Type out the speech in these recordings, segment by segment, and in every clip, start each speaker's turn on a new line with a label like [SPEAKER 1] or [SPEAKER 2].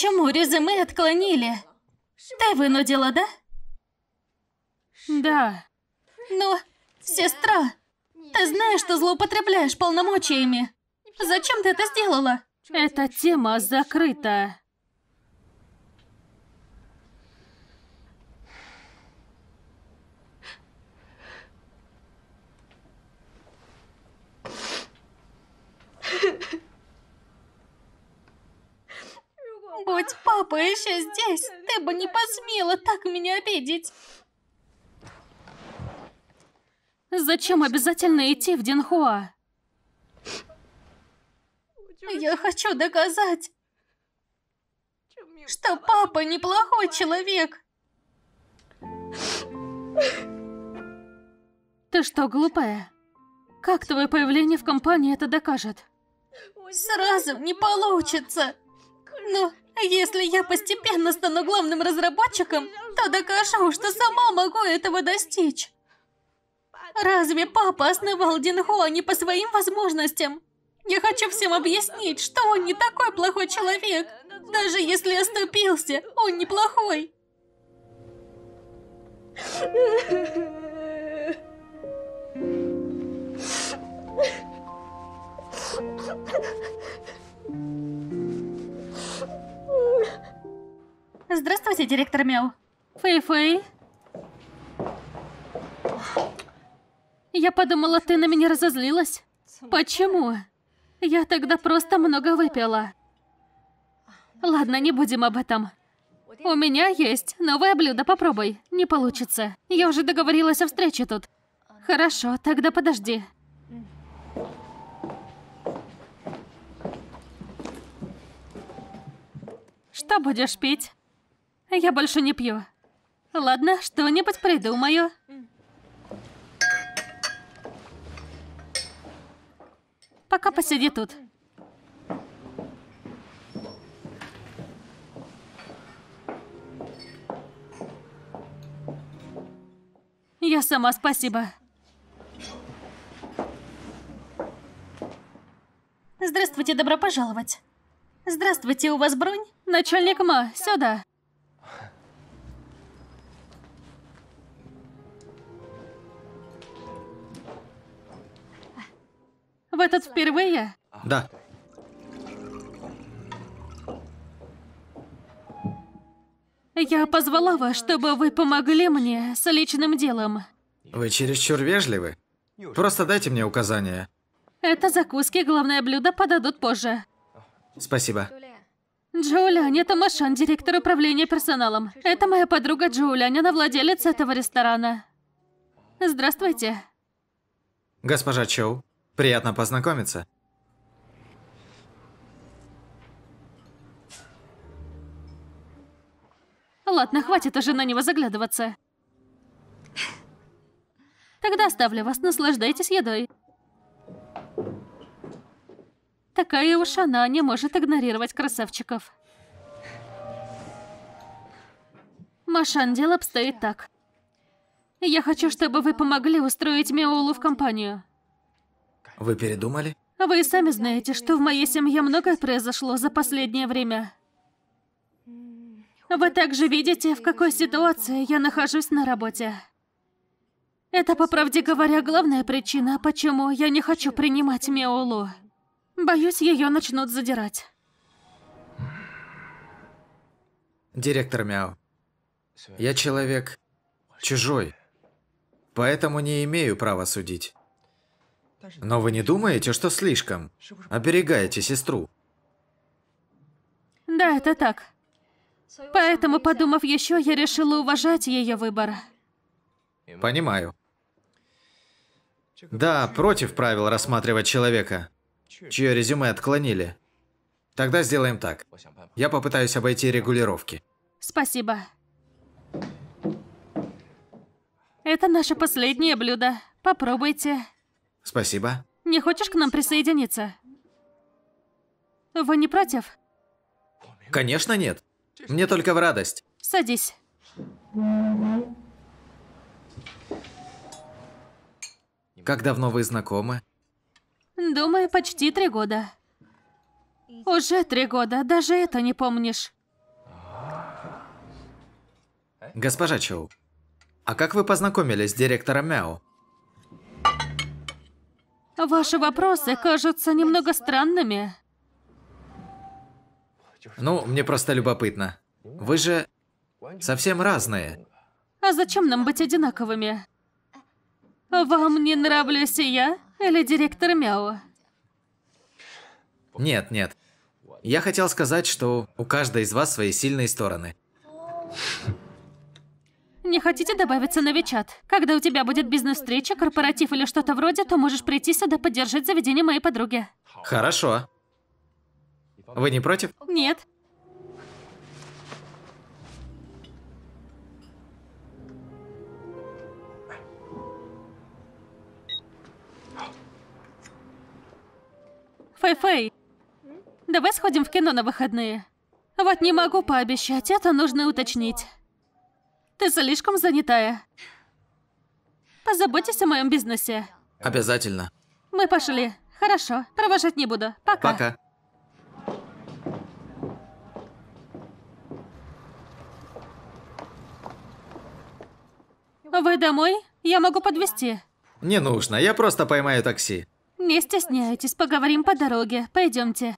[SPEAKER 1] Почему резюме отклонили? Ты вынудила, да? Да. Но, ну, сестра, ты знаешь, что злоупотребляешь полномочиями. Зачем ты это сделала? Эта тема закрыта. Будь папа еще здесь, ты бы не посмела так меня обидеть. Зачем обязательно идти в Динхуа? Я хочу доказать, что папа неплохой человек. Ты что, глупая? Как твое появление в компании это докажет? Сразу не получится. Но ну, если я постепенно стану главным разработчиком, то докажу, что сама могу этого достичь. Разве папа основал Динхуа не по своим возможностям? Я хочу всем объяснить, что он не такой плохой человек. Даже если оступился, он неплохой. Thank you. Здравствуйте, директор Мяу. Фэй-фэй. Я подумала, ты на меня разозлилась. Почему? Я тогда просто много выпила. Ладно, не будем об этом. У меня есть новое блюдо, попробуй. Не получится. Я уже договорилась о встрече тут. Хорошо, тогда подожди. что будешь пить? Я больше не пью. Ладно, что-нибудь придумаю. Пока посиди тут. Я сама, спасибо. Здравствуйте, добро пожаловать. Здравствуйте, у вас бронь? Начальник Ма, сюда. В этот впервые? Да. Я позвала вас, чтобы вы помогли мне с личным делом.
[SPEAKER 2] Вы чересчур вежливы. Просто дайте мне указания.
[SPEAKER 1] Это закуски, главное блюдо подадут позже. Спасибо. Джоулянь, это Машан, директор управления персоналом. Это моя подруга Джоулянь, она владелец этого ресторана. Здравствуйте.
[SPEAKER 2] Госпожа Чоу, приятно познакомиться.
[SPEAKER 1] Ладно, хватит уже на него заглядываться. Тогда оставлю вас, наслаждайтесь едой. Такая уж она не может игнорировать красавчиков. Машан, дело обстоит так. Я хочу, чтобы вы помогли устроить Меулу в компанию.
[SPEAKER 2] Вы передумали?
[SPEAKER 1] Вы и сами знаете, что в моей семье многое произошло за последнее время. Вы также видите, в какой ситуации я нахожусь на работе. Это, по правде говоря, главная причина, почему я не хочу принимать Меулу. Боюсь, ее начнут задирать.
[SPEAKER 2] Директор Мяо, я человек чужой, поэтому не имею права судить. Но вы не думаете, что слишком оберегаете сестру?
[SPEAKER 1] Да, это так. Поэтому, подумав еще, я решила уважать ее выбор.
[SPEAKER 2] Понимаю. Да, против правил рассматривать человека чье резюме отклонили. Тогда сделаем так. Я попытаюсь обойти регулировки.
[SPEAKER 1] Спасибо. Это наше последнее блюдо. Попробуйте.
[SPEAKER 2] Спасибо.
[SPEAKER 1] Не хочешь к нам присоединиться? Вы не против?
[SPEAKER 2] Конечно нет. Мне только в радость. Садись. Как давно вы знакомы?
[SPEAKER 1] Думаю, почти три года. Уже три года, даже это не помнишь.
[SPEAKER 2] Госпожа Чоу, а как вы познакомились с директором Мяо?
[SPEAKER 1] Ваши вопросы кажутся немного странными.
[SPEAKER 2] Ну, мне просто любопытно. Вы же совсем разные.
[SPEAKER 1] А зачем нам быть одинаковыми? Вам не нравлюсь и я? Или директор Мяо?
[SPEAKER 2] Нет, нет. Я хотел сказать, что у каждой из вас свои сильные стороны.
[SPEAKER 1] Не хотите добавиться на Вичат? Когда у тебя будет бизнес-встреча, корпоратив или что-то вроде, то можешь прийти сюда поддержать заведение моей подруги.
[SPEAKER 2] Хорошо. Вы не против?
[SPEAKER 1] Нет. Фэй-Фэй, давай сходим в кино на выходные. Вот не могу пообещать, это нужно уточнить. Ты слишком занятая. Позаботься о моем бизнесе.
[SPEAKER 2] Обязательно.
[SPEAKER 1] Мы пошли. Хорошо, провожать не буду. Пока. Пока. Вы домой? Я могу подвезти.
[SPEAKER 2] Не нужно, я просто поймаю такси.
[SPEAKER 1] Не стесняйтесь, поговорим по дороге. Пойдемте.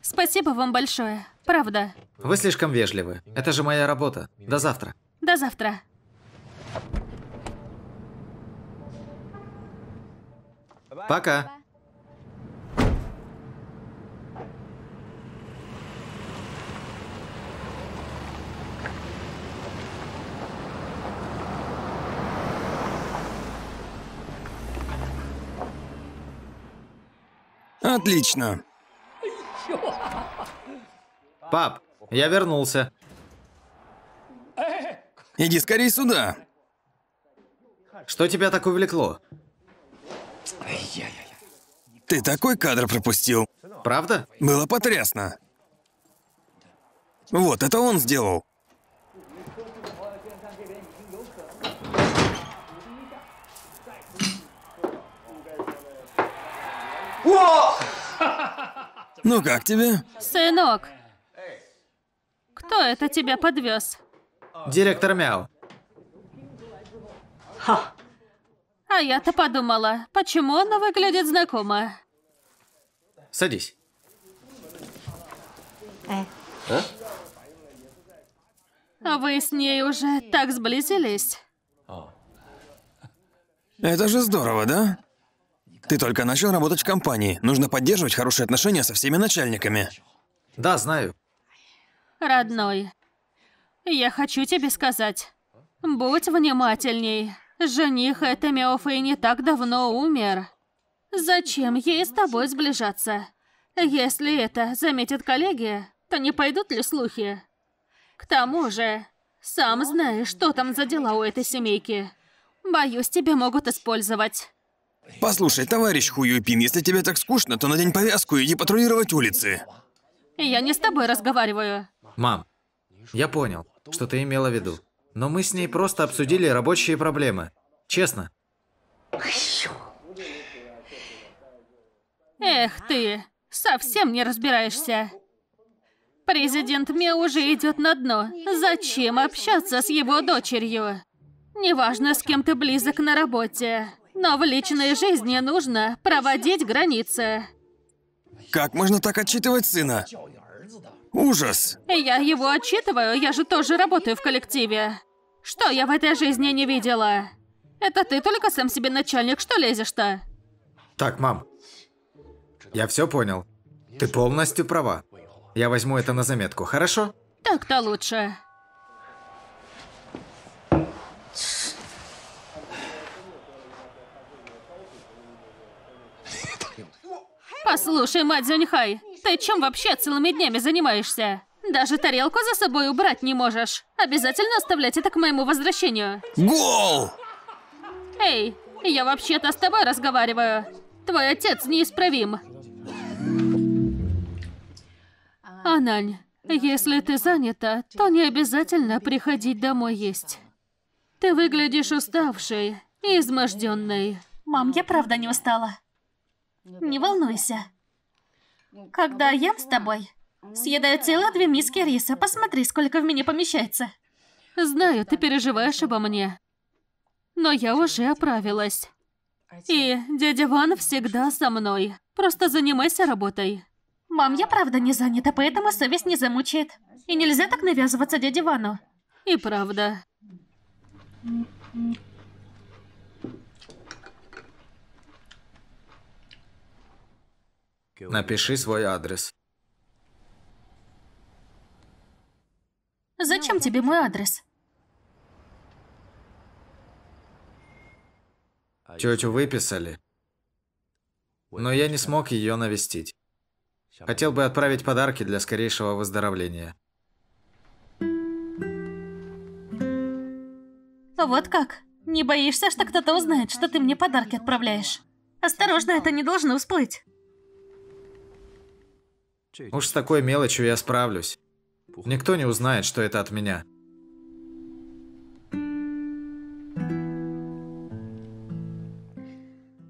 [SPEAKER 1] Спасибо вам большое. Правда.
[SPEAKER 2] Вы слишком вежливы. Это же моя работа. До завтра.
[SPEAKER 1] До завтра.
[SPEAKER 2] Пока.
[SPEAKER 3] Отлично.
[SPEAKER 2] Пап, я вернулся. Иди скорее
[SPEAKER 3] сюда. Что тебя так увлекло? Ты такой кадр пропустил. Правда? Было потрясно. Вот, это он сделал. Ну как тебе?
[SPEAKER 1] Сынок, кто это тебя подвез?
[SPEAKER 2] Директор Мяу.
[SPEAKER 1] А я-то подумала, почему он выглядит знакомо.
[SPEAKER 2] Садись.
[SPEAKER 3] Э. А?
[SPEAKER 1] а? Вы с ней уже так сблизились.
[SPEAKER 3] Это же здорово, да? Ты только начал работать в компании. Нужно поддерживать хорошие отношения со всеми начальниками. Да, знаю.
[SPEAKER 1] Родной, я хочу тебе сказать. Будь внимательней. Жених этой Меофы не так давно умер. Зачем ей с тобой сближаться? Если это заметят коллеги, то не пойдут ли слухи? К тому же, сам знаешь, что там за дела у этой семейки. Боюсь, тебя могут использовать.
[SPEAKER 3] Послушай, товарищ Хуюпин, если тебе так скучно, то надень повязку и иди патрулировать улицы.
[SPEAKER 1] Я не с тобой разговариваю.
[SPEAKER 3] Мам, я понял, что ты имела в виду. Но мы с ней просто
[SPEAKER 2] обсудили рабочие проблемы. Честно.
[SPEAKER 1] Эх ты, совсем не разбираешься. Президент Ме уже идет на дно. Зачем общаться с его дочерью? Неважно, с кем ты близок на работе. Но в личной жизни нужно проводить границы.
[SPEAKER 3] Как можно так отчитывать сына? Ужас.
[SPEAKER 1] Я его отчитываю, я же тоже работаю в коллективе. Что я в этой жизни не видела? Это ты только сам себе начальник, что лезешь-то?
[SPEAKER 2] Так, мам, я все понял. Ты полностью права. Я возьму это на заметку, хорошо?
[SPEAKER 1] Так-то лучше. Послушай, мать Зюньхай, ты чем вообще целыми днями занимаешься? Даже тарелку за собой убрать не можешь. Обязательно оставлять это к моему возвращению.
[SPEAKER 4] Гол!
[SPEAKER 1] Эй, я вообще-то с тобой разговариваю. Твой отец неисправим. Анань, если ты занята, то не обязательно приходить домой есть. Ты выглядишь уставшей и изможденной. Мам, я правда не устала. Ну не волнуйся. Ну, Когда ем с тобой, ну, съедаю целые две миски риса. Посмотри, сколько в меня помещается. Знаю, ты переживаешь обо мне. Но я уже оправилась. А И дядя Ван всегда со мной. Просто занимайся работой. Мам, я правда не занята, поэтому совесть не замучает. И нельзя так навязываться дяде Вану. И правда.
[SPEAKER 4] Mm-hmm.
[SPEAKER 2] Напиши свой адрес.
[SPEAKER 1] Зачем тебе мой адрес?
[SPEAKER 2] Тетю выписали, но я не смог ее навестить. Хотел бы отправить подарки для скорейшего выздоровления.
[SPEAKER 1] Вот как? Не боишься, что кто-то узнает, что ты мне подарки отправляешь? Осторожно, это не должно всплыть.
[SPEAKER 2] Уж с такой мелочью я справлюсь. Никто не узнает, что это от меня.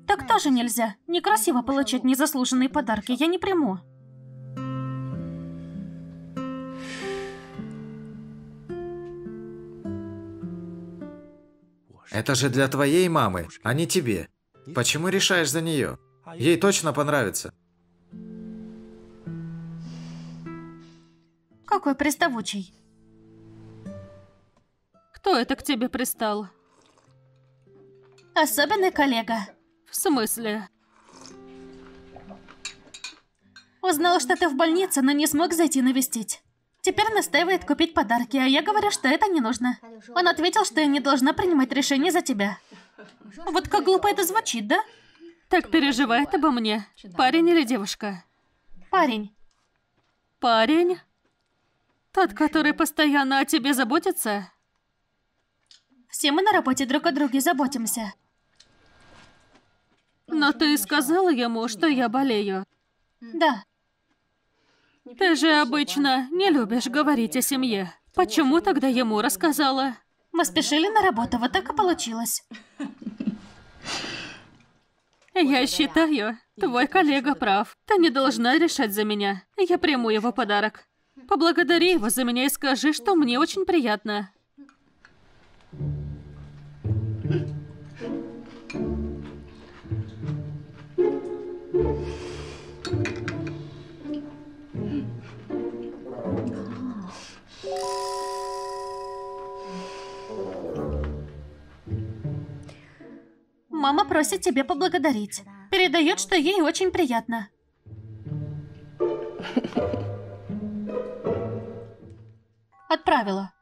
[SPEAKER 1] Так тоже нельзя. Некрасиво получать незаслуженные подарки. Я не приму.
[SPEAKER 2] Это же для твоей мамы, а не тебе. Почему решаешь за нее? А Ей точно понравится.
[SPEAKER 1] Какой приставучий. Кто это к тебе пристал? Особенный коллега. В смысле? Узнал, что ты в больнице, но не смог зайти навестить. Теперь настаивает купить подарки, а я говорю, что это не нужно. Он ответил, что я не должна принимать решение за тебя. Вот как глупо это звучит, да? Так переживает обо мне. Парень или девушка? Парень. Парень? Тот, который постоянно о тебе заботится? Все мы на работе друг о друге заботимся. Но ты сказала ему, что я болею? Да. Ты же обычно не любишь говорить о семье. Почему тогда ему рассказала? Мы спешили на работу, вот так и получилось. Я считаю, твой коллега прав. Ты не должна решать за меня. Я приму его подарок. Поблагодари его за меня и скажи, что мне очень приятно. Мама просит тебя поблагодарить. Передает, что ей очень приятно.
[SPEAKER 4] Thank you.
[SPEAKER 1] Отправила.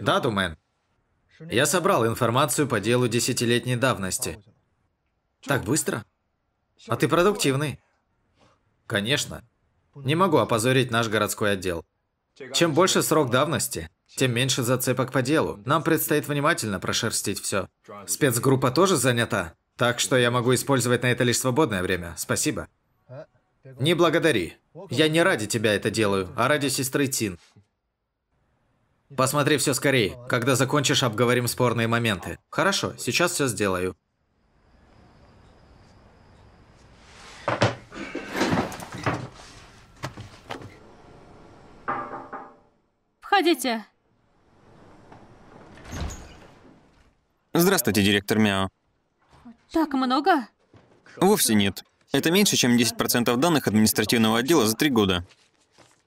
[SPEAKER 2] Да, Думен. Я собрал информацию по делу десятилетней давности. Так быстро? А ты продуктивный? Конечно. Не могу опозорить наш городской отдел. Чем больше срок давности, тем меньше зацепок по делу. Нам предстоит внимательно прошерстить все. Спецгруппа тоже занята? Так что я могу использовать на это лишь свободное время. Спасибо. Не благодари. Я не ради тебя это делаю, а ради сестры Цин. Посмотри все скорее. Когда закончишь, обговорим спорные моменты. Хорошо, сейчас все сделаю.
[SPEAKER 1] Входите.
[SPEAKER 3] Здравствуйте, директор Мяо.
[SPEAKER 1] Так много?
[SPEAKER 3] Вовсе нет. Это меньше, чем 10% данных административного отдела за три года.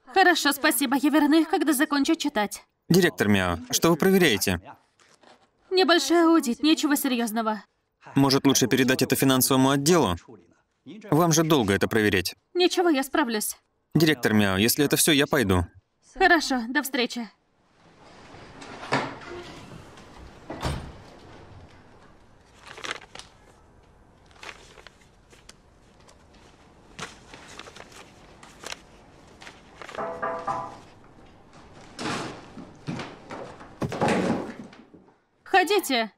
[SPEAKER 1] Хорошо, спасибо. Я верну их, когда закончу читать.
[SPEAKER 3] Директор Мяо, что вы проверяете?
[SPEAKER 1] Небольшой аудит, ничего серьезного.
[SPEAKER 3] Может, лучше передать это финансовому отделу? Вам же долго это проверять.
[SPEAKER 1] Ничего, я справлюсь.
[SPEAKER 3] Директор Мяо, если это все, я пойду.
[SPEAKER 1] Хорошо, до встречи. Уходите!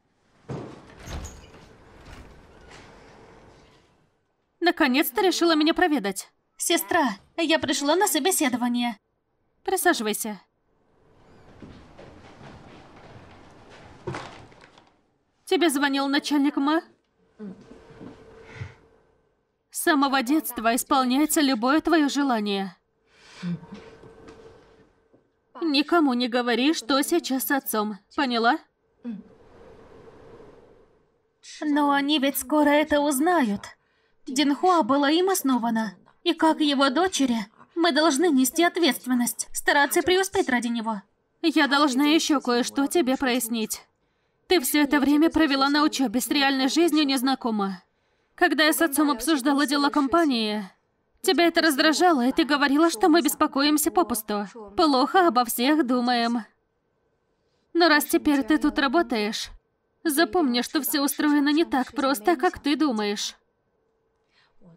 [SPEAKER 1] Наконец-то решила меня проведать. Сестра, я пришла на собеседование. Присаживайся. Тебе звонил начальник МА? С самого детства исполняется любое твое желание. Никому не говори, что сейчас с отцом. Поняла? Но они ведь скоро это узнают. Динхуа была им основана. И как его дочери, мы должны нести ответственность, стараться преуспеть ради него. Я должна еще кое-что тебе прояснить. Ты все это время провела на учебе, с реальной жизнью не знакома. Когда я с отцом обсуждала дела компании, тебя это раздражало, и ты говорила, что мы беспокоимся попусту. Плохо обо всех думаем. Но раз теперь ты тут работаешь, Запомни, что все устроено не так просто, как ты думаешь.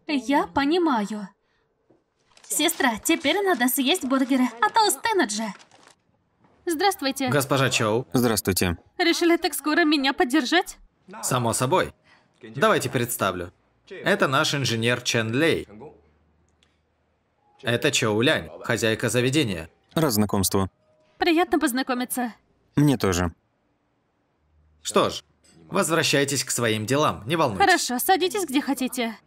[SPEAKER 1] Я понимаю. Сестра, теперь надо съесть бургеры, а то устанут же. Здравствуйте. Госпожа
[SPEAKER 2] Чоу. Здравствуйте.
[SPEAKER 1] Решили так скоро меня поддержать?
[SPEAKER 2] Само собой. Давайте представлю. Это наш инженер Чен Лей. Это Чоу Лянь, хозяйка заведения.
[SPEAKER 3] Рад знакомству.
[SPEAKER 1] Приятно познакомиться.
[SPEAKER 2] Мне тоже. Что ж, возвращайтесь к своим делам, не волнуйтесь.
[SPEAKER 1] Хорошо, садитесь где хотите.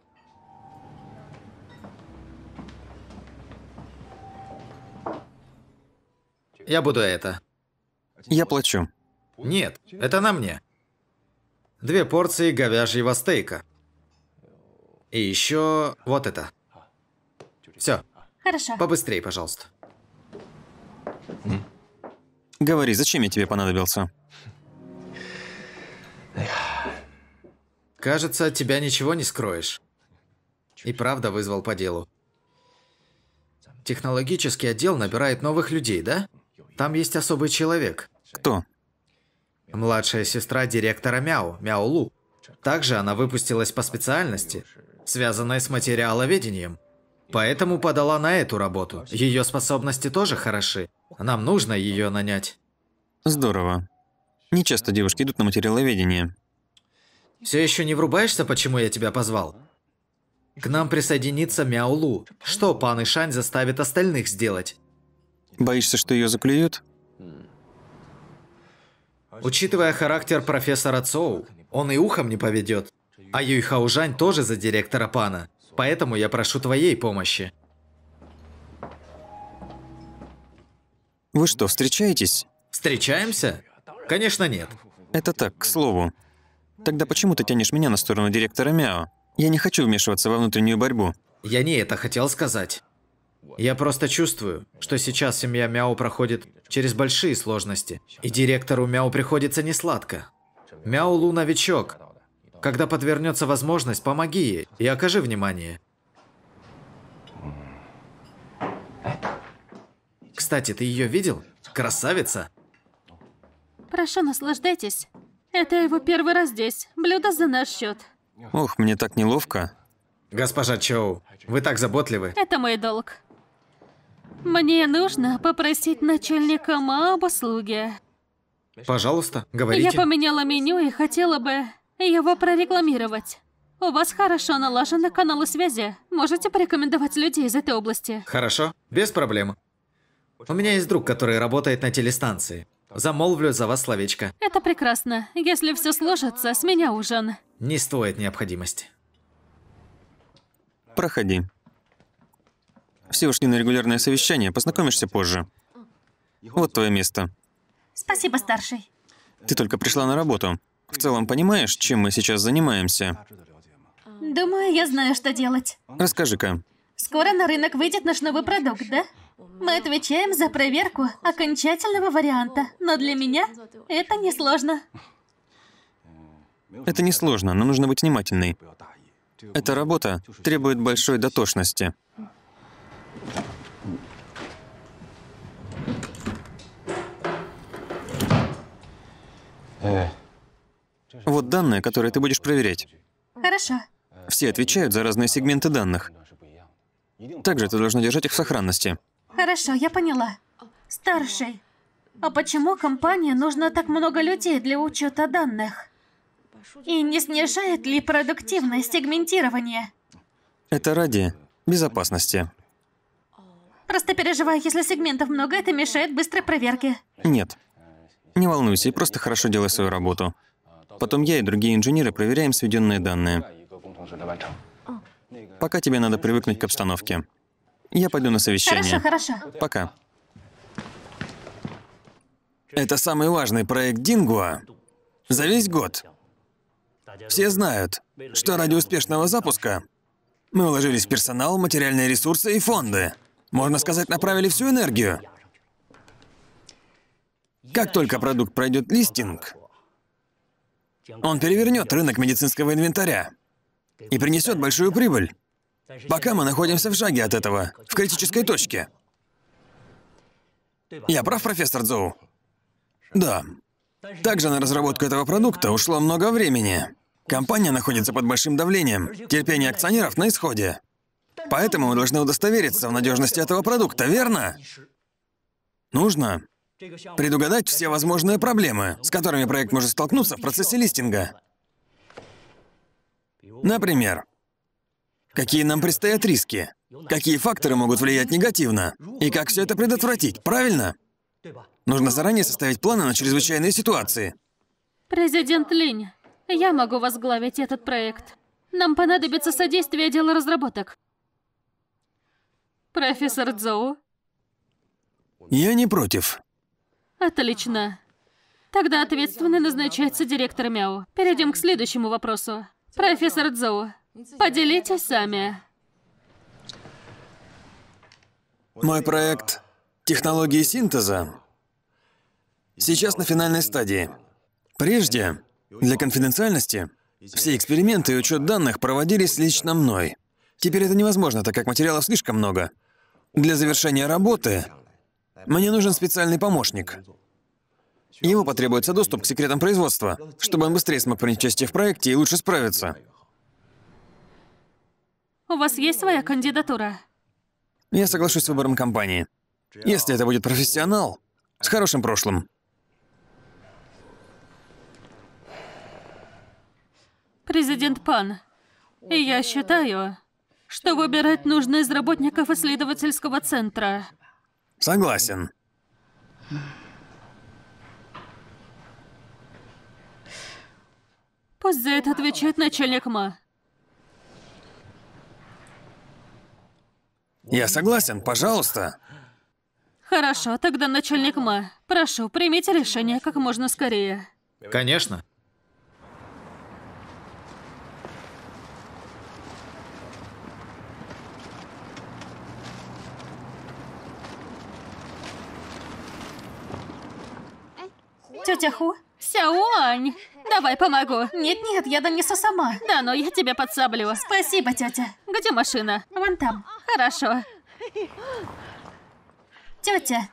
[SPEAKER 2] Я буду это. Я плачу. Нет, это на мне. Две порции говяжьего стейка. И еще вот это.
[SPEAKER 3] Все. Хорошо. Побыстрее, пожалуйста. Говори, зачем я тебе понадобился? Кажется, от тебя ничего не скроешь. И правда вызвал по делу.
[SPEAKER 2] Технологический отдел набирает новых людей, да? Там есть особый человек. Кто? Младшая сестра директора Мяу, Мяо Лу. Также она выпустилась по специальности, связанной с материаловедением. Поэтому подала на эту работу. Ее способности тоже хороши. Нам нужно ее нанять.
[SPEAKER 3] Здорово. Не часто девушки идут на материаловедение.
[SPEAKER 2] Все еще не врубаешься, почему я тебя позвал? К нам присоединится Мяулу. Что Пан Ишань заставит остальных сделать? Боишься, что ее заклюют? Учитывая характер профессора Цоу, он и ухом не поведет. А Юй Хаужань тоже за директора Пана. Поэтому я прошу твоей помощи.
[SPEAKER 3] Вы что, встречаетесь?
[SPEAKER 2] Встречаемся? Конечно, нет.
[SPEAKER 3] Это так, к слову. Тогда почему ты тянешь меня на сторону директора Мяо? Я не хочу вмешиваться во внутреннюю борьбу. Я не это хотел
[SPEAKER 2] сказать. Я просто чувствую, что сейчас семья Мяо проходит через большие сложности, и директору Мяо приходится несладко. Мяо Лу новичок. Когда подвернется возможность, помоги ей и окажи внимание. Кстати, ты ее видел? Красавица!
[SPEAKER 1] Прошу, наслаждайтесь. Это его первый раз здесь. Блюдо за наш счет.
[SPEAKER 3] Ох, мне так неловко. Госпожа Чоу, вы так заботливы.
[SPEAKER 1] Это мой долг. Мне нужно попросить начальника Ма об услуге.
[SPEAKER 2] Пожалуйста, говорите. Я
[SPEAKER 1] поменяла меню и хотела бы его прорекламировать. У вас хорошо налажены каналы связи. Можете порекомендовать людей из этой области?
[SPEAKER 2] Хорошо, без проблем. У меня есть друг, который работает на телестанции. Замолвлю за вас словечко.
[SPEAKER 1] Это прекрасно. Если все сложится, с меня ужин.
[SPEAKER 2] Не стоит необходимости.
[SPEAKER 3] Проходи. Все ушли на регулярное совещание, познакомишься позже. Вот твое место.
[SPEAKER 1] Спасибо, старший.
[SPEAKER 3] Ты только пришла на работу. В целом понимаешь, чем мы сейчас занимаемся?
[SPEAKER 1] Думаю, я знаю, что делать.
[SPEAKER 3] Расскажи-ка.
[SPEAKER 1] Скоро на рынок выйдет наш новый продукт, да? Мы отвечаем за проверку окончательного варианта, но для меня это несложно.
[SPEAKER 3] Это несложно, но нужно быть внимательной. Эта работа требует большой дотошности. Вот данные, которые ты будешь проверять. Хорошо. Все отвечают за разные сегменты данных. Также ты должна держать их в сохранности.
[SPEAKER 1] Хорошо, я поняла. Старший, а почему компания нужна так много людей для учета данных? И не снижает ли продуктивность сегментирование?
[SPEAKER 3] Это ради безопасности.
[SPEAKER 1] Просто переживаю, если сегментов много, это мешает быстрой проверке.
[SPEAKER 3] Нет. Не волнуйся, просто хорошо делай свою работу. Потом я и другие инженеры проверяем сведенные данные. Пока тебе надо привыкнуть к обстановке. Я пойду на совещание. Хорошо, хорошо. Пока. Это самый важный проект Дингуа за весь год. Все знают, что ради успешного запуска мы вложились в персонал, материальные ресурсы и фонды. Можно сказать, направили всю энергию. Как только продукт пройдет листинг, он перевернет рынок медицинского инвентаря и принесет большую прибыль. Пока мы находимся в шаге от этого, в критической точке. Я прав, профессор Цзоу? Да. Также на разработку этого продукта ушло много времени. Компания находится под большим давлением, терпение акционеров на исходе. Поэтому мы должны удостовериться в надежности этого продукта, верно? Нужно предугадать все возможные проблемы, с которыми проект может столкнуться в процессе листинга. Например, какие нам предстоят риски, какие факторы могут влиять негативно, и как все это предотвратить, правильно? Нужно заранее составить планы на чрезвычайные ситуации.
[SPEAKER 1] Президент Линь, я могу возглавить этот проект. Нам понадобится содействие отдела разработок. Профессор Цзоу?
[SPEAKER 3] Я не против.
[SPEAKER 1] Отлично. Тогда ответственный назначается директор Мяу. Перейдем к следующему вопросу. Профессор Цзоу, Поделитесь сами.
[SPEAKER 3] Мой проект «Технологии синтеза» сейчас на финальной стадии. Прежде, для конфиденциальности, все эксперименты и учет данных проводились лично мной. Теперь это невозможно, так как материалов слишком много. Для завершения работы мне нужен специальный помощник. Ему потребуется доступ к секретам производства, чтобы он быстрее смог принять участие в проекте и лучше справиться.
[SPEAKER 1] У вас есть своя кандидатура?
[SPEAKER 3] Я соглашусь с выбором компании. Если это будет профессионал, с хорошим прошлым.
[SPEAKER 1] Президент Пан, я считаю, что выбирать нужно из работников исследовательского центра.
[SPEAKER 3] Согласен.
[SPEAKER 1] Пусть за это отвечает начальник МА.
[SPEAKER 3] Я согласен, пожалуйста.
[SPEAKER 1] Хорошо, тогда начальник Ма, прошу, примите решение как можно скорее. Конечно. Тетя Ху, Сяонь, давай помогу. Нет-нет, я донесу сама. Да, но ну, я тебя подсаблю. Спасибо, тетя. Где машина? Вон там. Хорошо. Тетя,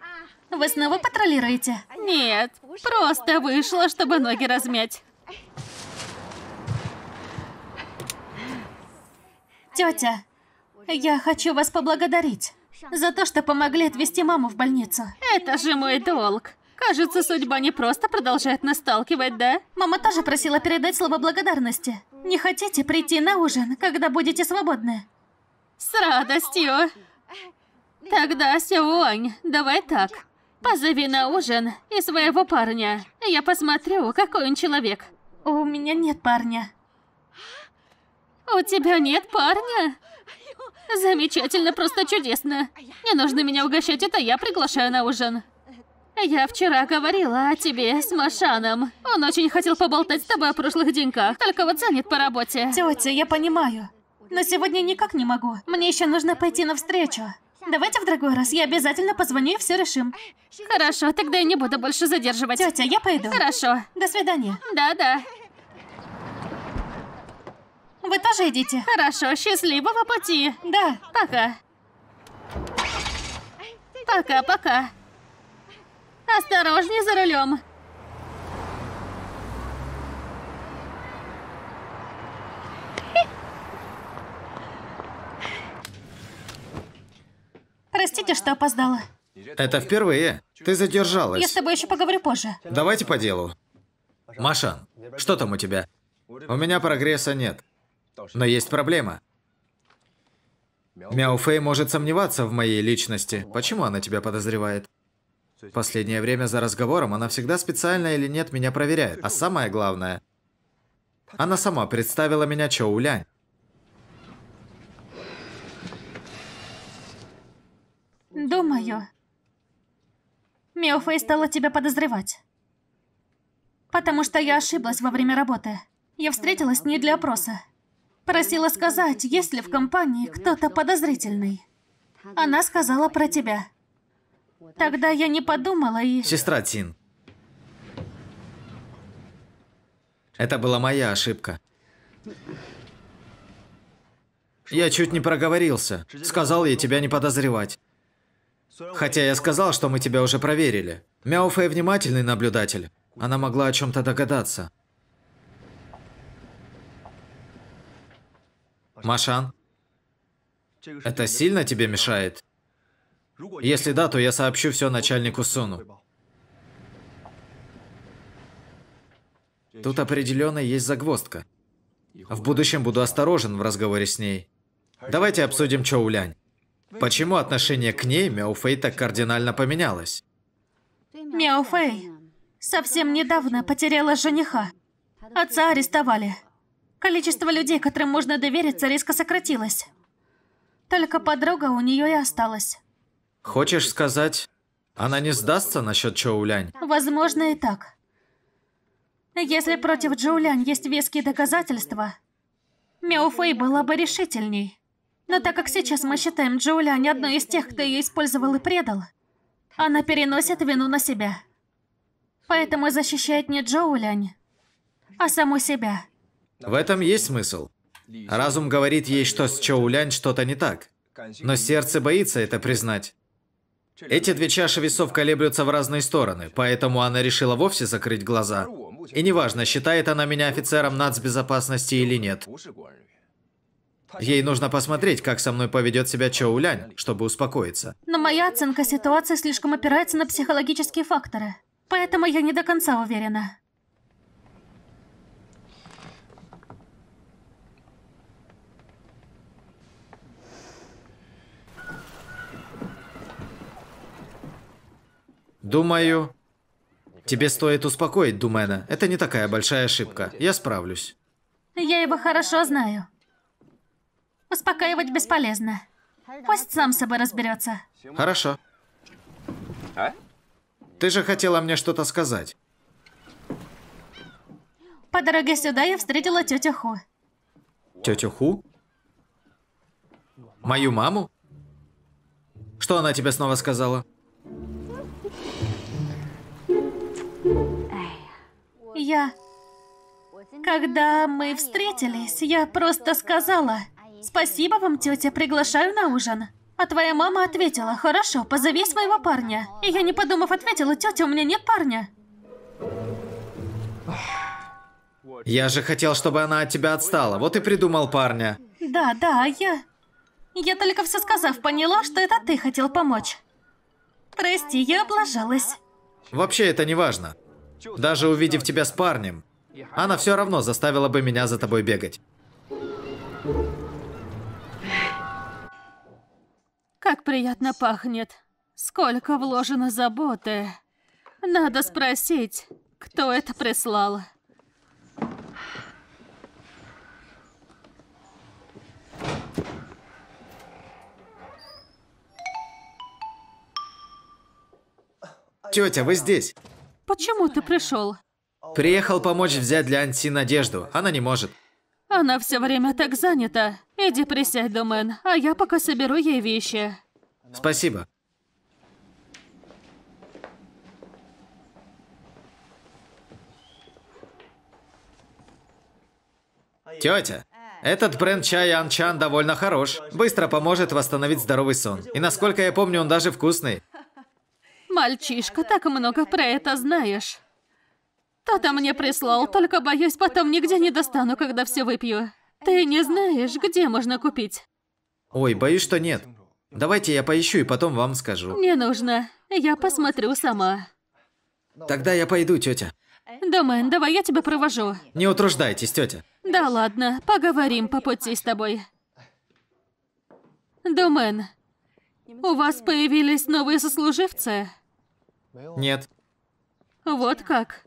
[SPEAKER 1] вы снова патрулируете? Нет, просто вышла, чтобы ноги размять. Тетя, я хочу вас поблагодарить за то, что помогли отвезти маму в больницу. Это же мой долг. Кажется, судьба не просто продолжает нас сталкивать, да? Мама тоже просила передать слово благодарности. Не хотите прийти на ужин, когда будете свободны? С радостью. Тогда, Севонь, давай так. Позови на ужин и своего парня. Я посмотрю, какой он человек. У меня нет парня. У тебя нет парня? Замечательно, просто чудесно. Не нужно меня угощать, это я приглашаю на ужин. Я вчера говорила о тебе с Машаном. Он очень хотел поболтать с тобой о прошлых деньках, только вот занят по работе. Тетя, я понимаю. Но сегодня никак не могу. Мне еще нужно пойти на встречу. Давайте в другой раз, я обязательно позвоню и все решим. Хорошо, тогда я не буду больше задерживать. Тетя, я пойду. Хорошо. До свидания. Да-да. Вы тоже идите. Хорошо, счастливого пути. Да. Пока. Пока-пока. Осторожнее за рулем. Простите, что опоздала.
[SPEAKER 2] Это впервые. Ты задержалась. Я
[SPEAKER 1] с тобой еще поговорю позже.
[SPEAKER 2] Давайте по делу. Маша, что там у тебя? У меня прогресса нет. Но есть проблема. Мяуфей может сомневаться в моей личности. Почему она тебя подозревает? Последнее время за разговором она всегда специально или нет меня проверяет. А самое главное, она сама представила меня Чоу Лянь.
[SPEAKER 1] Думаю, Меофэй стала тебя подозревать. Потому что я ошиблась во время работы. Я встретилась не для опроса. Просила сказать, есть ли в компании кто-то подозрительный. Она сказала про тебя. Тогда я не подумала и... Сестра
[SPEAKER 2] Тин. Это была моя ошибка. Я чуть не проговорился. Сказал ей тебя не подозревать. Хотя я сказал, что мы тебя уже проверили. Фэй внимательный наблюдатель. Она могла о чем-то догадаться. Машан, это сильно тебе мешает? Если да, то я сообщу все начальнику Суну. Тут определенно есть загвоздка. В будущем буду осторожен в разговоре с ней. Давайте обсудим Чоу Лянь. Почему отношение к ней Фэй так кардинально поменялось?
[SPEAKER 1] Фэй совсем недавно потеряла жениха. Отца арестовали. Количество людей, которым можно довериться, резко сократилось. Только подруга у нее и осталась.
[SPEAKER 2] Хочешь сказать, она не сдастся насчет Чоулянь?
[SPEAKER 1] Возможно и так. Если против Джоулянь есть веские доказательства, Фэй была бы решительней. Но так как сейчас мы считаем Джоулянь одной из тех, кто ее использовал и предал, она переносит вину на себя. Поэтому защищает не Джоулянь, а саму себя.
[SPEAKER 2] В этом есть смысл. Разум говорит ей, что с Чоулянь что-то не так. Но сердце боится это признать. Эти две чаши весов колеблются в разные стороны, поэтому она решила вовсе закрыть глаза. И неважно, считает она меня офицером нацбезопасности или нет. Ей нужно посмотреть, как со мной поведет себя Чоу Лянь, чтобы успокоиться.
[SPEAKER 1] Но моя оценка ситуации слишком опирается на психологические факторы. Поэтому я не до конца уверена.
[SPEAKER 2] Думаю, тебе стоит успокоить Думена. Это не такая большая ошибка. Я справлюсь.
[SPEAKER 1] Я его хорошо знаю. Успокаивать бесполезно. Пусть сам с собой разберется.
[SPEAKER 2] Хорошо. А? Ты же хотела мне что-то сказать.
[SPEAKER 1] По дороге сюда я встретила тетю Ху.
[SPEAKER 2] Тетю Ху? Мою маму? Что она тебе снова сказала?
[SPEAKER 1] я... Когда мы встретились, я просто сказала, «Спасибо вам, тетя, приглашаю на ужин». А твоя мама ответила, «Хорошо, позови своего парня». И я, не подумав, ответила, «Тетя, у меня нет парня».
[SPEAKER 2] Я же хотел, чтобы она от тебя отстала, вот и придумал парня.
[SPEAKER 1] Да, да, я... Я только все сказав, поняла, что это ты хотел помочь. Прости, я облажалась.
[SPEAKER 2] Вообще, это не важно. Даже увидев тебя с парнем, она все равно заставила бы меня за тобой бегать.
[SPEAKER 1] Как приятно пахнет. Сколько вложено заботы. Надо спросить, кто это прислал.
[SPEAKER 2] Тетя, вы здесь?
[SPEAKER 1] Почему ты пришел?
[SPEAKER 2] Приехал помочь взять для Анси надежду. Она не может.
[SPEAKER 1] Она все время так занята. Иди присядь, Домен, а я пока соберу ей вещи.
[SPEAKER 2] Спасибо. Тетя, этот бренд чая Анчан довольно хорош. Быстро поможет восстановить здоровый сон. И насколько я помню, он даже вкусный.
[SPEAKER 1] Мальчишка, так много про это знаешь. Кто-то мне прислал, только боюсь, потом нигде не достану, когда все выпью. Ты не знаешь, где можно купить?
[SPEAKER 2] Ой, боюсь, что нет. Давайте я поищу и потом вам скажу.
[SPEAKER 1] Не нужно. Я посмотрю сама.
[SPEAKER 2] Тогда я пойду, тетя.
[SPEAKER 1] Домен, давай я тебя провожу.
[SPEAKER 2] Не утруждайтесь, тетя.
[SPEAKER 1] Да ладно, поговорим по пути с тобой. Домен, у вас появились новые сослуживцы? Нет. Вот как.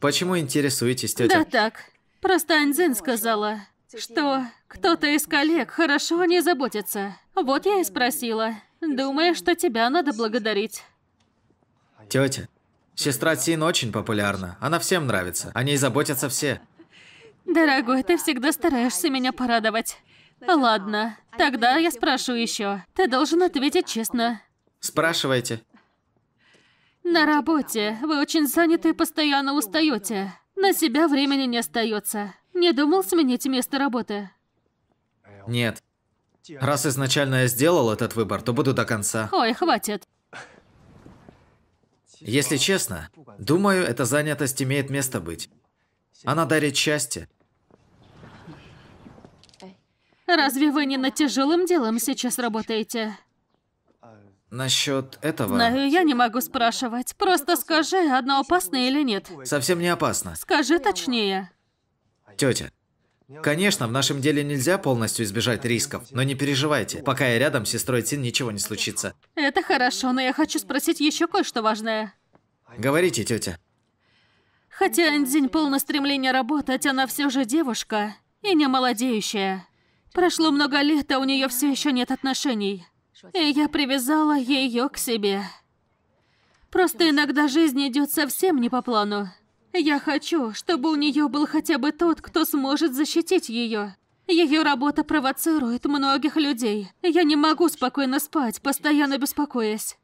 [SPEAKER 2] Почему интересуетесь, тетя? Да
[SPEAKER 1] так. Просто Аньзин сказала, что кто-то из коллег хорошо о ней заботится. Вот я и спросила. Думаю, что тебя надо благодарить.
[SPEAKER 2] Тетя, сестра Тин очень популярна. Она всем нравится. О ней заботятся все.
[SPEAKER 1] Дорогой, ты всегда стараешься меня порадовать. Ладно, тогда я спрошу еще. Ты должен ответить честно.
[SPEAKER 2] Спрашивайте.
[SPEAKER 1] На работе. Вы очень заняты и постоянно устаете. На себя времени не остается. Не думал сменить место работы?
[SPEAKER 2] Нет. Раз изначально я сделал этот выбор, то буду до конца.
[SPEAKER 1] Ой, хватит.
[SPEAKER 2] Если честно, думаю, эта занятость имеет место быть. Она дарит счастье.
[SPEAKER 1] Разве вы не над тяжелым делом сейчас работаете?
[SPEAKER 2] Насчет этого... Знаю,
[SPEAKER 1] я не могу спрашивать. Просто скажи, она опасна или нет.
[SPEAKER 2] Совсем не опасно.
[SPEAKER 1] Скажи точнее.
[SPEAKER 2] Тетя, Конечно, в нашем деле нельзя полностью избежать рисков, но не переживайте. Пока я рядом с сестрой Цин ничего не случится.
[SPEAKER 1] Это хорошо, но я хочу спросить еще кое-что важное.
[SPEAKER 2] Говорите, тетя.
[SPEAKER 1] Хотя Энзинь полно стремления работать, она все же девушка и не молодеющая. Прошло много лет, а у нее все еще нет отношений и я привязала ее к себе. Просто иногда жизнь идет совсем не по плану. Я хочу, чтобы у нее был хотя бы тот, кто сможет защитить ее. Ее работа провоцирует многих людей. Я не могу спокойно спать, постоянно беспокоясь.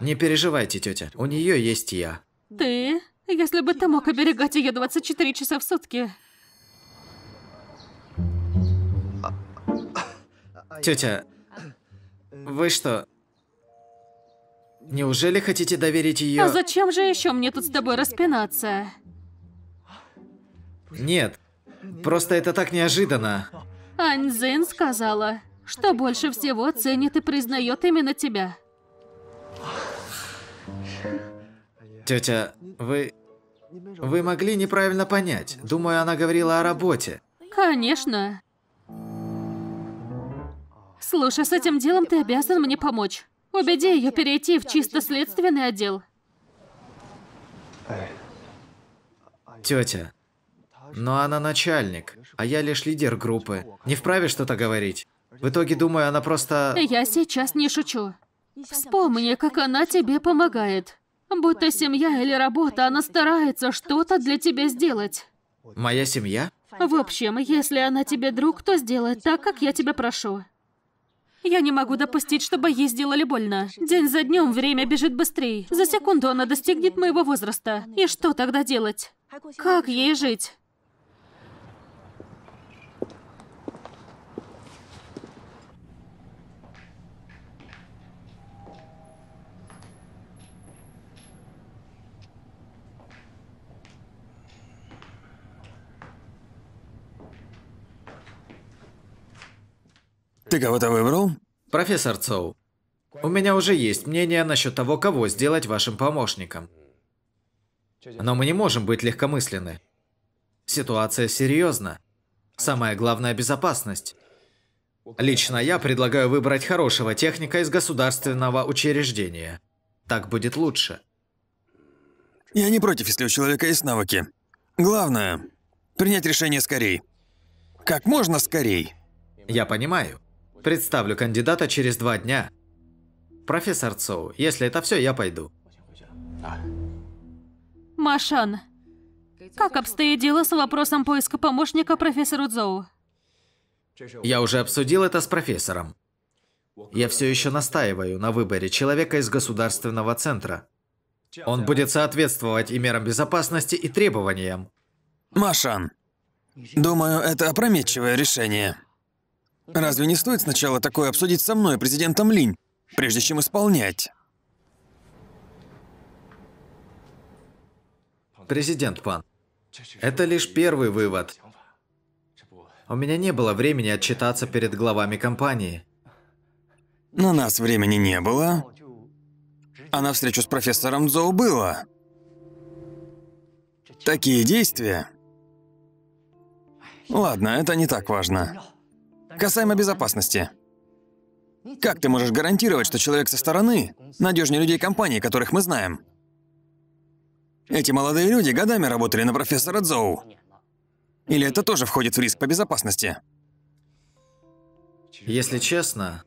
[SPEAKER 2] Не переживайте, тетя. У нее есть я.
[SPEAKER 1] Ты? Если бы ты мог оберегать ее 24 часа в сутки.
[SPEAKER 2] Тетя, вы что? Неужели хотите доверить ее? А
[SPEAKER 1] зачем же еще мне тут с тобой распинаться?
[SPEAKER 2] Нет. Просто это так неожиданно.
[SPEAKER 1] Аньзин сказала, что больше всего ценит и признает именно тебя.
[SPEAKER 2] Тетя, вы... Вы могли неправильно понять. Думаю, она говорила о работе.
[SPEAKER 1] Конечно. Слушай, с этим делом ты обязан мне помочь. Убеди ее перейти в чисто следственный отдел.
[SPEAKER 2] Тетя, но она начальник, а я лишь лидер группы. Не вправе что-то говорить. В итоге, думаю, она просто...
[SPEAKER 1] Я сейчас не шучу. Вспомни, как она тебе помогает. Будто семья или работа, она старается что-то для тебя сделать.
[SPEAKER 2] Моя семья?
[SPEAKER 1] В общем, если она тебе друг, то сделай так, как я тебя прошу. Я не могу допустить, чтобы ей сделали больно. День за днем время бежит быстрее. За секунду она достигнет моего возраста. И что тогда делать? Как ей жить?
[SPEAKER 2] Ты кого-то выбрал? Профессор Цоу, у меня уже есть мнение насчет того, кого сделать вашим помощником. Но мы не можем быть легкомысленны. Ситуация серьезна. Самое главное – безопасность. Лично я предлагаю выбрать хорошего техника из
[SPEAKER 3] государственного учреждения. Так будет лучше. Я не против, если у человека есть навыки. Главное – принять решение скорей. Как можно скорей. Я понимаю. Представлю кандидата через два дня.
[SPEAKER 2] Профессор Цоу, если это все, я пойду.
[SPEAKER 1] Машан, как обстоит дело с вопросом поиска помощника профессору Цоу?
[SPEAKER 2] Я уже обсудил это с профессором. Я все еще настаиваю на выборе человека из государственного центра. Он будет соответствовать
[SPEAKER 3] и мерам безопасности, и требованиям. Машан, думаю, это опрометчивое решение. Разве не стоит сначала такое обсудить со мной, президентом Линь, прежде чем исполнять?
[SPEAKER 2] Президент Пан, это лишь первый вывод. У меня не было времени отчитаться перед главами компании.
[SPEAKER 3] На нас времени не было. А на встречу с профессором Зоу было. Такие действия... Ладно, это не так важно. Касаемо безопасности. Как ты можешь гарантировать, что человек со стороны надежнее людей компании, которых мы знаем? Эти молодые люди годами работали на профессора Дзоу. Или это тоже входит в риск по безопасности? Если честно,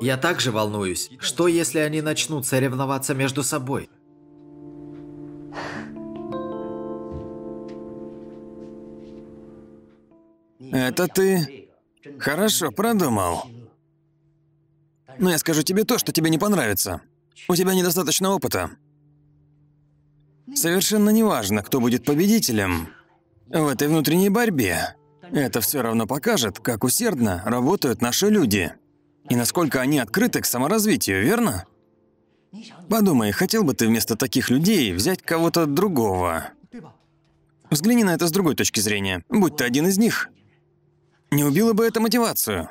[SPEAKER 3] я также
[SPEAKER 2] волнуюсь. Что, если они начнут соревноваться между собой?
[SPEAKER 3] Это ты Хорошо, продумал. Но я скажу тебе то, что тебе не понравится. У тебя недостаточно опыта. Совершенно не важно, кто будет победителем в этой внутренней борьбе. Это все равно покажет, как усердно работают наши люди и насколько они открыты к саморазвитию, верно? Подумай, хотел бы ты вместо таких людей взять кого-то другого? Взгляни на это с другой точки зрения. Будь ты один из них, не убило бы это мотивацию.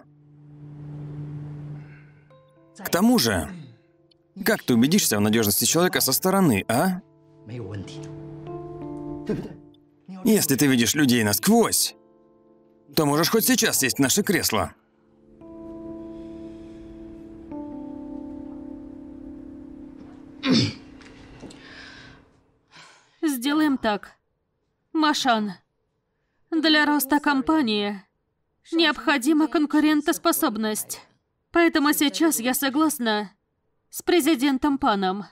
[SPEAKER 3] К тому же, как ты убедишься в надежности человека со стороны, а? Если ты видишь людей насквозь, то можешь хоть сейчас сесть в наше кресло.
[SPEAKER 1] Сделаем так. Машан, для роста компании Необходима конкурентоспособность. Поэтому сейчас я согласна с президентом Паном.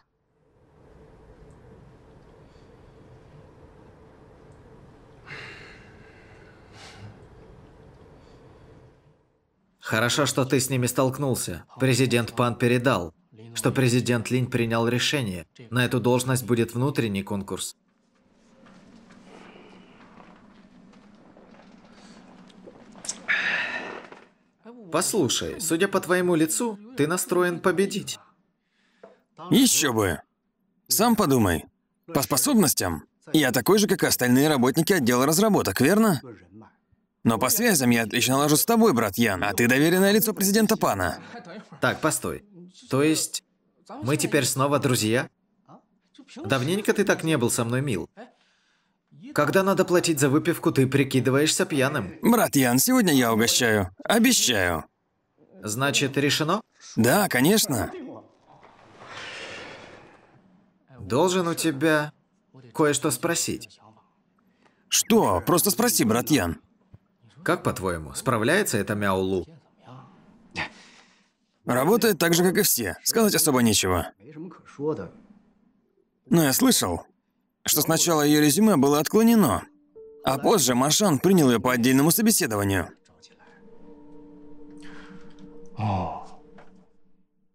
[SPEAKER 2] Хорошо, что ты с ними столкнулся. Президент Пан передал, что президент Линь принял решение. На эту должность будет внутренний конкурс. Послушай, судя по твоему лицу, ты настроен
[SPEAKER 3] победить. Еще бы. Сам подумай. По способностям я такой же, как и остальные работники отдела разработок, верно? Но по связям я отлично ложу с тобой, брат Ян, а ты доверенное лицо президента Пана. Так, постой.
[SPEAKER 2] То есть мы теперь снова друзья? Давненько ты так не был со мной мил. Когда надо платить за выпивку, ты прикидываешься пьяным.
[SPEAKER 3] Брат Ян, сегодня я угощаю. Обещаю. Значит, решено? Да, конечно. Должен у тебя
[SPEAKER 2] кое-что спросить. Что? Просто спроси, брат Ян.
[SPEAKER 3] Как, по-твоему, справляется это Мяулу? Работает так же, как и все. Сказать особо нечего. Но ну, я слышал, что сначала ее резюме было отклонено, а позже Маршан принял ее по отдельному собеседованию.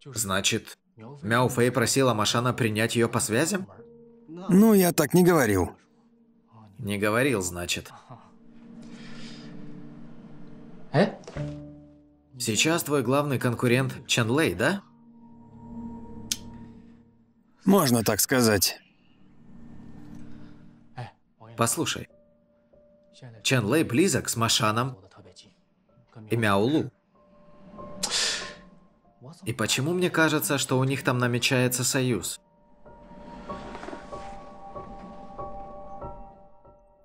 [SPEAKER 2] Значит, Мяу Фэй просила Машана принять ее по связи?
[SPEAKER 3] Ну, я
[SPEAKER 2] так не говорил. Не говорил, значит. Э? Сейчас твой главный конкурент Чен Лэй, да? Можно так сказать. Послушай. Чен Лэй близок с Машаном и Мяулу. И почему мне кажется, что у них там намечается союз?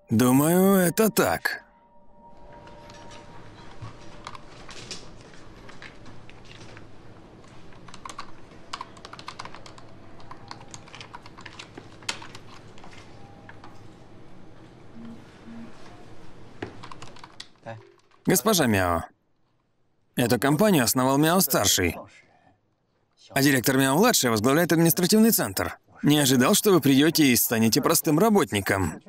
[SPEAKER 3] Думаю, это так. Госпожа Мяо, эту компанию основал Мяо-старший, а директор Мяо-младший возглавляет административный центр. Не ожидал, что вы придете и станете простым работником.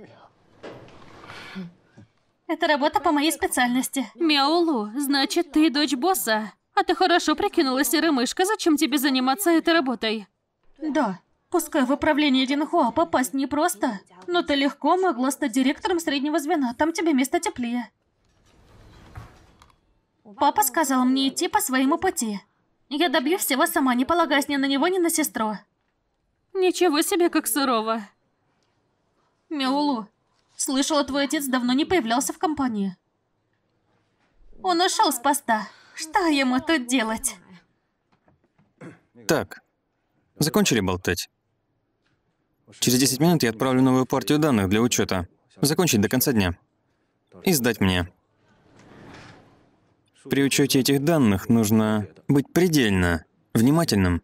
[SPEAKER 1] Это работа по моей специальности. Мяулу, значит, ты дочь босса. А ты хорошо прикинула, серымышка, зачем тебе заниматься этой работой? Да, пускай в управление Динхуа попасть непросто, но ты легко могла стать директором среднего звена, там тебе место теплее. Папа сказал мне идти по своему пути. Я добью всего сама, не полагаясь ни на него, ни на сестру. Ничего себе, как сурово. Меулу, слышала, твой отец давно не появлялся в компании. Он ушел с поста. Что ему тут делать?
[SPEAKER 3] Так, закончили болтать. Через 10 минут я отправлю новую партию данных для учета. Закончить до конца дня. И сдать мне. При учете этих данных нужно быть предельно внимательным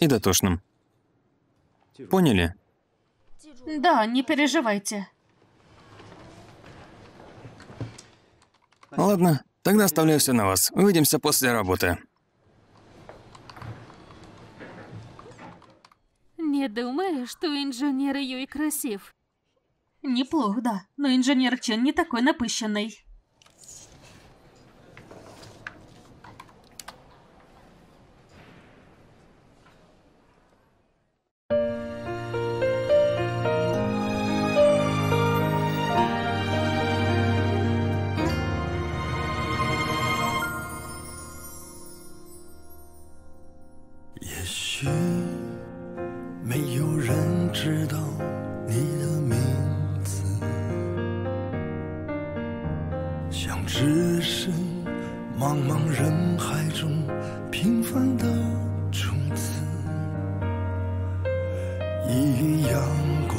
[SPEAKER 3] и дотошным. Поняли?
[SPEAKER 1] Да, не переживайте.
[SPEAKER 3] Ладно, тогда оставляю все на вас. Увидимся после работы.
[SPEAKER 1] Не думаю, что инженер Юй красив. Неплохо, да. Но инженер Чен не такой напыщенный.
[SPEAKER 4] 茫茫人海中，平凡的种子，一缕阳光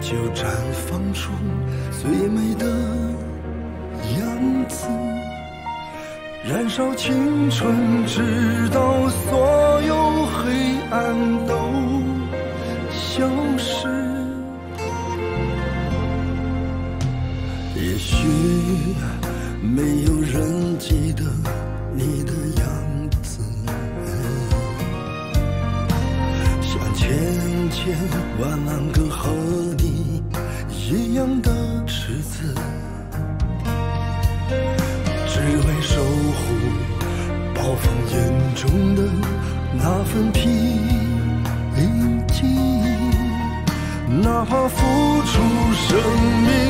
[SPEAKER 4] 就绽放出最美的样子，燃烧青春，直到所有黑暗都消失。也许没有人。记得你的样子，像千千万万个和你一样的池子，只为守护暴风眼中的那份平静，哪怕付出生命。